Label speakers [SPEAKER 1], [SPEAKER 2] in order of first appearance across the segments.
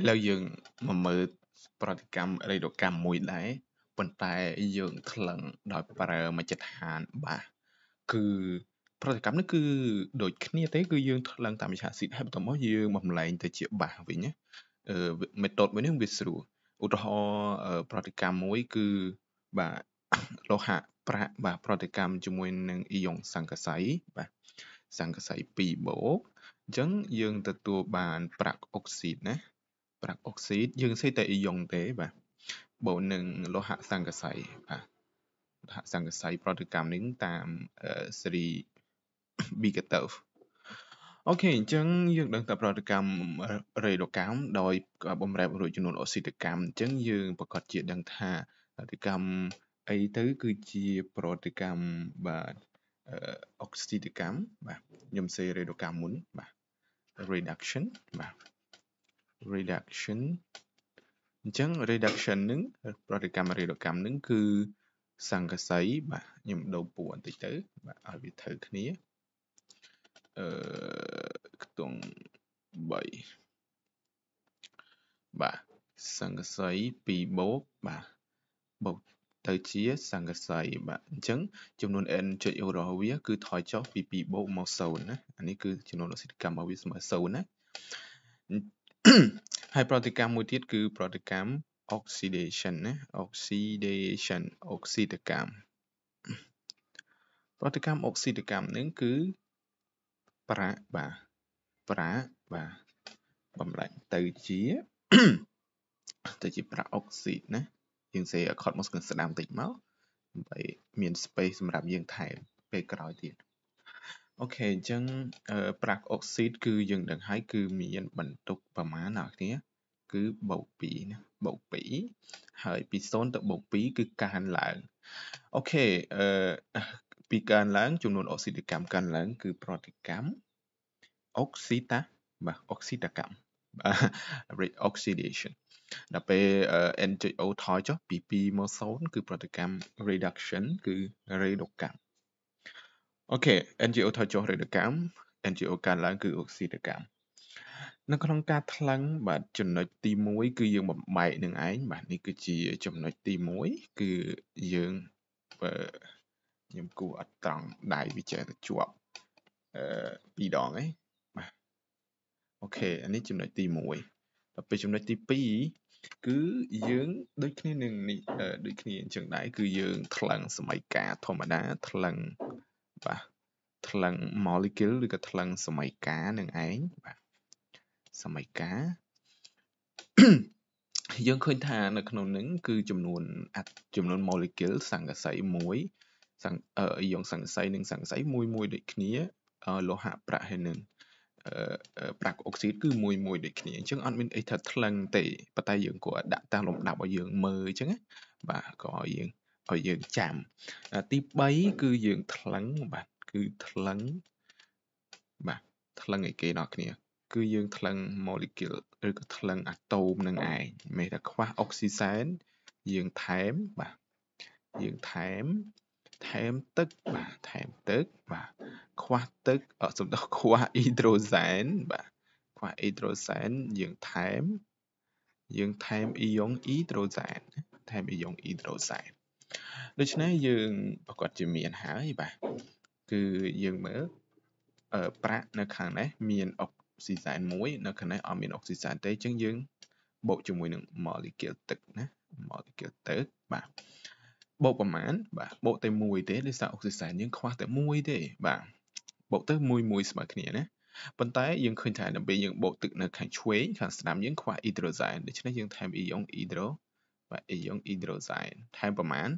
[SPEAKER 1] ឥឡូវយើងមកមើលប្រតិកម្មរេដកម្មមួយដែរប៉ុន្តែយើងថ្លឹងដោយប្រើមជ្ឈដ្ឋានបាទគឺប្រតិកម្មនេះគឺ ដូចគ្នាទេគឺយើងថ្លឹងតាមវិឆាស៊ីតហើយបន្ទាប់មកយើងបំលែងទៅជាបាសវិញណាអឺ method មួយនេះវាស្រួលឧទាហរណ៍ប្រតិកម្មមួយ គឺបាទលោហៈប្រាក់បាទប្រតិកម្មជាមួយនឹងអ៊ីយ៉ុងសង្កស័យបាទសង្កស័យ2បូកអញ្ចឹងយើងទទួលបានប្រាក់អុកស៊ីតណាប្រាក់អុកស៊ីតយើងសេតែអ៊ីយ៉ុងទេបាទបើនឹងលោហៈសង្កសីបាទលោហៈសង្កសីប្រតិកម្មនេះតាមស៊េរី Bigatov អូខេអញ្ចឹងយើង ដឹងតែប្រតិកម្មរេដកម្មដោយបំរែបរួចចំនួនអូស៊ីតកម្មអញ្ចឹងយើងប្រកាសជាដឹងថាប្រតិកម្មអីទៅគឺជាប្រតិកម្មបាទអុកស៊ីតកម្មបាទខ្ញុំសេរេដកម្មមុនបាទ reduction បាទ reduction អញ្ចឹង reduction នឹងប្រតិកម្មរាដកម្មនឹងគឺសង្កសីបាទខ្ញុំដូរពូបន្តិចទៅបាទឲ្យវាត្រូវគ្នាអឺខ្ទង់3បាទសង្កសី2បូកបាទបូកទៅជា សង្កសីបាទអញ្ចឹងចំនួន n ចុចរបស់វា គឺថយចុះពី2បូកមក0ណាអានេះគឺចំនួនអសិទ្ធកម្មរបស់វាស្មើ0ណាហើយប្រតិកម្មមួយទៀតគឺប្រតិកម្ម oxidation ណា oxidation អុកស៊ីតកម្មប្រតិកម្មអុកស៊ីតកម្មនឹងគឺ ប្រាក់បាទប្រាក់បាទបំលែងទៅជាទៅជាប្រាក់អុកស៊ីតណាយើងសេរឲ្យខត់មកស្គឹងស្ដាមបន្តិចមកដើម្បី មាន space សម្រាប់យើងថែមពេលក្រោយទៀតអូខេអញ្ចឹងប្រាក់អុកស៊ីត គឺយើងដឹងហើយគឺមានបន្ទុកប្រមាណអ្នកគ្នាគឺបូក2ណាបូក2ហើយពី0ទៅបូក2គឺកើនឡើងអូខេអឺពីកើនឡើងចំនួនអុកស៊ីតកម្មកើនឡើងគឺប្រតិកម្មអុកស៊ីតាបាទអុកស៊ីតកម្ម rate oxidation ដល់ពេល NJO ថយចុះពី2មក0គឺប្រតិកម្ម reduction គឺ reduction អូខេ NGO ថយចុះរេតកម្ម NGO កើនឡើងគឺអុកស៊ីតកម្មនៅក្នុងការថ្លឹងបាទចំណុចទី1គឺយើងបំបែកនឹងឯងបាទនេះគឺជាចំណុចទី1គឺយើងបើខ្ញុំគូអត់ត្រង់ដៃវាចេះទៅជាប់អឺពីរដងឯងបាទអូខេអានេះចំណុចទី1ដល់ពេលចំណុចទី2គឺយើងដូចគ្នានឹងនេះដូចគ្នាអញ្ចឹងដែរគឺយើងថ្លឹងសម័យកាលធម្មតាថ្លឹងអឺបាទថ្លឹង molecule ឬក៏ថ្លឹងសមីការនឹងឯងបាទសមីការយើងឃើញថានៅក្នុងនឹងគឺចំនួនចំនួន molecule សង្កសី1សង្អឺយើងសង្កសីនិងសង្កសីមួយមួយដូចគ្នាលោហៈប្រាក់ហើយនឹងប្រាក់អុកស៊ីតគឺមួយមួយដូចគ្នាអញ្ចឹងអត់មានអីថាថ្លឹងទេប៉ុន្តែយើងគួរដាក់តាមលំដាប់ឲ្យយើងមើលអញ្ចឹងណាបាទក៏យើងឲ្យយើងចាំទី3គឺយើងថ្លឹងបាទគឺថ្លឹងបាទថ្លឹងឯគេដល់គ្នាគឺយើងថ្លឹង molecule ឬក៏ថ្លឹង អាតូមនឹងឯងមេថាខ្វះអុកស៊ីសែនយើងថែមបាទយើងថែមថែមទឹកបាទថែមទឹកបាទខ្វះទឹកអត់សំដៅខ្វះអ៊ីដ្រូសែនបាទខ្វះអ៊ីដ្រូសែនយើងថែម យើងថែមអ៊ីយ៉ុងអ៊ីដ្រូសែនថែមអ៊ីយ៉ុងអ៊ីដ្រូសែនដូច្នេះយើងប្រកាសជាមានហើយបាទគឺយើងមើលអឺប្រាក់នៅខាងនេះមានអុកស៊ីសែន1នៅខាងនេះអត់មានអុកស៊ីសែនទេអញ្ចឹងយើង បូកជាមួយនឹង molecule ទឹកណា molecule ទឹកបាទបូកប្រមាណបាទបូកតែ1ទេដោយសារអុកស៊ីសែនយើងខ្វះតែ1ទេបាទបូកទៅ1 1ស្មើគ្នាណាប៉ុន្តែយើងឃើញថាដើម្បីយើងបូកទឹកនៅខាងឆ្វេងខាងស្ដាំយើងខ្វះអ៊ីដ្រូសែនដូច្នេះយើងថែមអ៊ីយ៉ុងអ៊ីដ្រូបាទអ៊ីយ៉ុងអ៊ីដ្រូសែនថែមប្រមាណ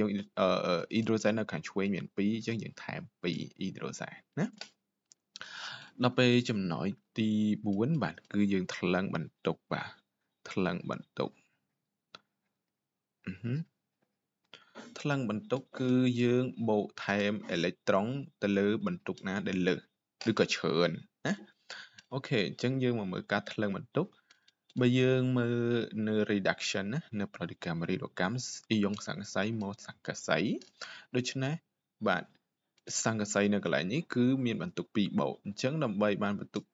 [SPEAKER 1] យើងអ៊ីដ្រូសែននៅខាងឆ្វេងមាន2អញ្ចឹងយើង ថែម2អ៊ីដ្រូសែនណាដល់ពេលចំណោយទី4បាទគឺយើងថ្លឹងបន្ទុកបាទថ្លឹងបន្ទុកថ្លឹងបន្ទុកគឺយើងបូកថែមអេលិចត្រុងទៅលើ បន្ទុកណា ដែលលើសឬក៏ច្រើនណាអូខេអញ្ចឹងយើងមកមើលការថ្លឹងបន្ទុកបើយើងមើលនៅ reduction ណានៅប្រតិកម្មរីដកម្មអ៊ីយ៉ុងសង្កសីមកសង្កសីដូច្នេះបាទសង្កសីនៅកន្លែងនេះគឺមាន បន្ទុក2បូកអញ្ចឹងដើម្បីបានបន្ទុក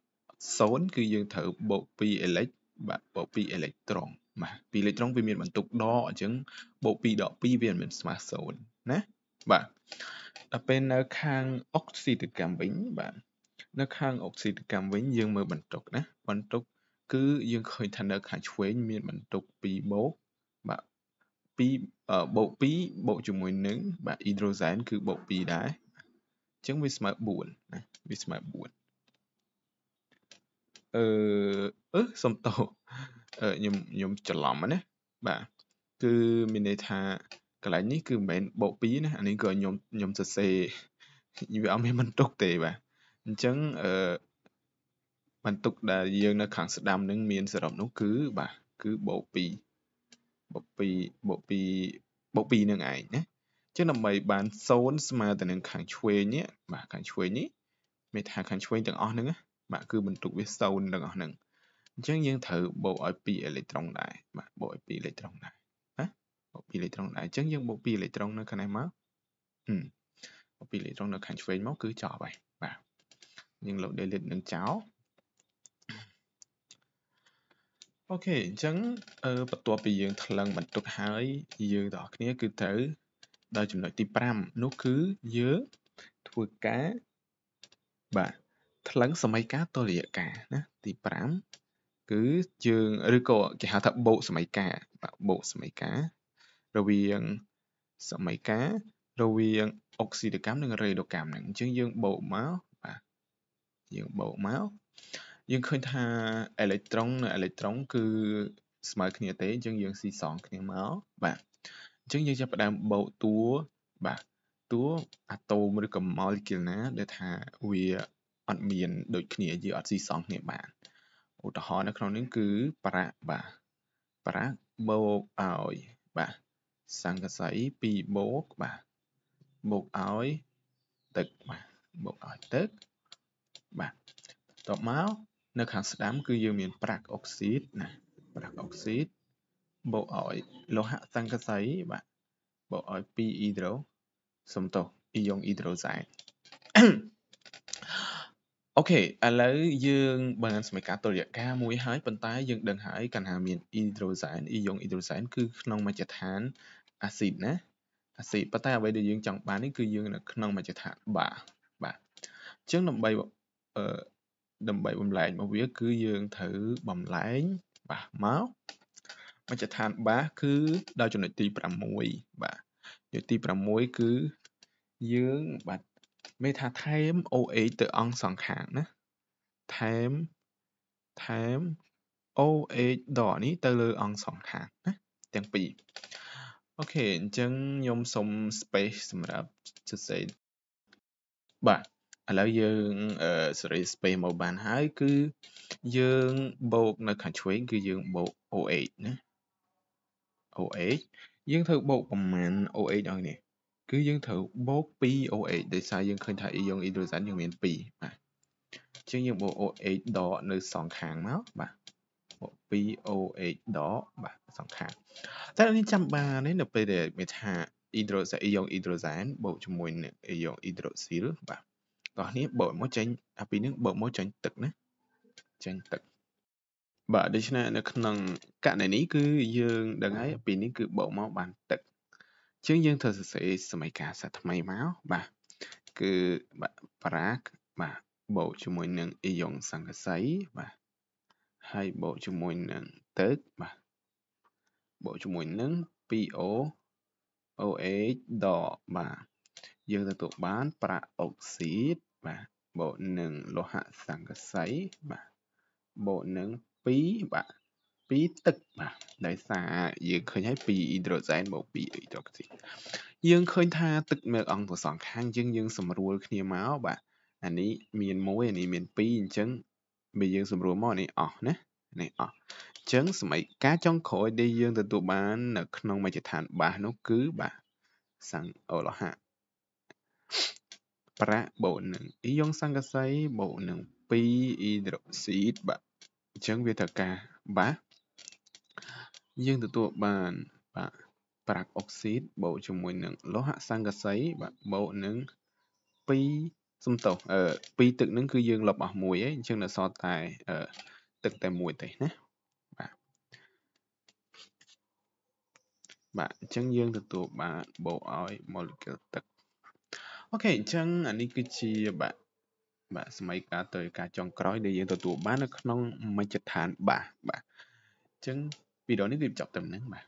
[SPEAKER 1] 0គឺយើងត្រូវបូក2 elect បាទបូក2 electron បាទ2 electron វាមានបន្ទុកដកអញ្ចឹងបូក2ដក2វាមិនស្មើ0ណាបាទដល់ពេលនៅខាងអុកស៊ីតកម្មវិញ បាទនៅខាងអុកស៊ីតកម្មវិញយើងមើលបន្ទុកណាបន្ទុក2គឺយើងឃើញថានៅខាងឆ្វេងមានបន្ទុក2បូកបាទ2បូក2បូកជាមួយនឹងបាទអ៊ីដ្រូសែនគឺបូក2ដែរអញ្ចឹងវាស្មើ4ណាវាស្មើ4អឺអឺសំតោអឺខ្ញុំខ្ញុំច្រឡំណាបាទគឺមានន័យថាកន្លែងនេះគឺមិនមែនបូក2ណាអានេះគឺខ្ញុំខ្ញុំសរសេរវាអត់មានបន្ទុកទេបាទអញ្ចឹងអឺបន្ទុកដែលយើងនៅ ខាងស្ដាំនឹងមានសរុបនោះគឺបាទគឺបូក2បូក2បូក2បូក2នឹងឯងណាចឹងដើម្បីបាន0ស្មើទៅនឹងខាងឆ្វេងនេះបាទខាងឆ្វេងនេះមានថាខាងឆ្វេងទាំងអស់ហ្នឹងបាទគឺបន្ទុកវា0ទាំងអស់ហ្នឹងអញ្ចឹងយើងត្រូវបូកឲ្យ2អេឡិចត្រូនដែរបាទបូកឲ្យ2អេឡិចត្រូនដែរណាបូក2អេឡិចត្រូនដែរអញ្ចឹងយើងបូក2អេឡិចត្រូននៅខាងនេះមកហឹមបូក2អេឡិចត្រូននៅខាងឆ្វេងមកគឺចប់ហើយបាទយើងលុប delete នឹងចោលអូខេអញ្ចឹងបន្ទាប់ពីយើងថ្លឹងបន្ទុកហើយយើងទាំងអស់គ្នា គឺត្រូវដល់ចំណុចទី5នោះគឺយើងធ្វើការបាទថ្លឹងសម័យកាលតលយៈកាណាទី5គឺយើងឬក៏គេហៅថាបូកសម័យកាលបាទបូកសម័យកាលរវាងសម័យកាលរវាងអុកស៊ីតកម្មនិងរេដូកម្មហ្នឹងអញ្ចឹងយើងបូកមកបាទយើងបូកមកយើងឃើញថាអេលិចត្រុងនិងអេលិចត្រុង គឺស្មើគ្នាទេអញ្ចឹងយើងស៊ីសងគ្នាមកបាទអញ្ចឹងយើងចាប់ផ្ដើមបោកតួបាទតួអាតូមឬក៏ម៉ូលេគុលណាដែលថាវាអត់មាន ដូចគ្នាយើងអត់ស៊ីសងគ្នាបានឧទាហរណ៍នៅក្នុងនេះគឺប្រាក់បាទប្រាក់បូកឲ្យបាទសង្កសី2បូកបាទបូកឲ្យទឹកបាទបូកឲ្យទឹកបាទបន្ទាប់មកនៅខាងស្ដាំគឺយើងមាន ប្រាក់អុកស៊ីតណាប្រាក់អុកស៊ីតបូកឲ្យលោហៈសង្កសីបាទបូកឲ្យ2អ៊ីដ្រូសំតោអ៊ីយ៉ុងអ៊ីដ្រូសែតអូខេឥឡូវយើងបានសមីការតុល្យការមួយហើយប៉ុន្តែយើងដឹងហើយកណ្ហាមានអ៊ីដ្រូសែនអ៊ីយ៉ុងអ៊ីដ្រូសែនគឺក្នុងមជ្ឈដ្ឋានអាស៊ីតណាអាស៊ីតប៉ុន្តែអ្វីដែលយើងចង់បាននេះគឺយើង នៅក្នុងមជ្ឈដ្ឋានបាបាទអញ្ចឹងដើម្បីអឺដើម្បីបំលែងមកវាគឺយើងត្រូវបំលែងបាសមកមជ្ឈដ្ឋានបាសគឺដល់ចំណុចទី6បាទចំណុចទី6គឺយើងបាទមេថាថែម OH ទៅអង្គសងខាងណាថែមថែម OH ដកនេះទៅលើអង្គសងខាងណាទាំងពីរអូខេអញ្ចឹងខ្ញុំសុំ space សម្រាប់សរសេរបាទឥឡូវយើងសេរី space មកបានហើយ គឺយើងបូកនៅខាងឆ្វេងគឺយើងបូក OH ណា OH យើងត្រូវបូកប្រមាណ OH ដល់នេះគឺយើងត្រូវបូក 2OH ដោយសារយើងឃើញថាអ៊ីយ៉ុងអ៊ីដ្រូសែនយើងមាន2បាទជាងយើងបូក OH ដកនៅសងខាងមកបាទបូក 2OH ដកបាទសងខាងតែនេះចាំបាននេះនៅពេលដែលមានថាអ៊ីដ្រូសែនអ៊ីយ៉ុងអ៊ីដ្រូសែនបូកជាមួយនឹងអ៊ីយ៉ុងអ៊ីដ្រូស៊ីលបាទបងនេះបើកមកចេញអាពីរនេះបើកមកចេញទឹកណាចេញទឹក បាទដូច្នេះនៅក្នុងករណីនេះគឺ យើងដឹងហើយពីនេះគឺបើកមកបានទឹក ជាងយើងត្រូវសរសេរសមីការសាថ្មីមកបាទគឺបាទប្រាកបាទបូកជាមួយនឹងអ៊ីយ៉ុងសង្កសីបាទហើយបូកជាមួយនឹងទឹកបាទបូកជាមួយនឹង 2O OH ដកបាទយើងទទួលបានប្រាក់អុកស៊ីតបាទបូកនឹងលោហៈសង្កសីបាទបូកនឹង2បាទ2ទឹកបាទដោយសារ យើងឃើញហើយ2អ៊ីដ្រូសែនបូក2អ៊ីដ្រូស៊ីតយើងឃើញថា ទឹកមើលអង្គទាំងសងខាងយើងយើងសម្រួលគ្នាមកបាទអានេះមាន1អានេះមាន2អញ្ចឹងបើយើងសម្រួលមកនេះអស់ណានេះអស់អញ្ចឹងសម័យការចុងក្រោយដែលយើងទទួលបាននៅក្នុងមជ្ឈដ្ឋាន បាសនោះគឺបាទសង្កអូលោហៈប្រាក់បូកនឹងអ៊ីយ៉ុងស័ង្កសីបូកនឹង2អ៊ីដ្រូស៊ីតបាទអញ្ចឹងវាត្រូវការបាទយើងទទួលបានបាទប្រាក់អុកស៊ីតបូកជាមួយនឹងលោហៈស័ង្កសីបាទបូកនឹង2សំទោសអឺ2ទឹកនឹងគឺយើងលុបអស់មួយឯងអញ្ចឹងនៅសល់តែអឺទឹកតែមួយទេណាបាទបាទអញ្ចឹងយើងទទួលបានបូកឲ្យ molecule ទឹកអូខេអញ្ចឹងអានេះគឺជាបាទបាទសម័យកាលទៅការចុងក្រោយដែលយើងទទួលបាននៅក្នុងមជ្ឈដ្ឋានបាទបាទអញ្ចឹងវីដេអូនេះគឺចប់តែប៉ុណ្្នឹងបាទ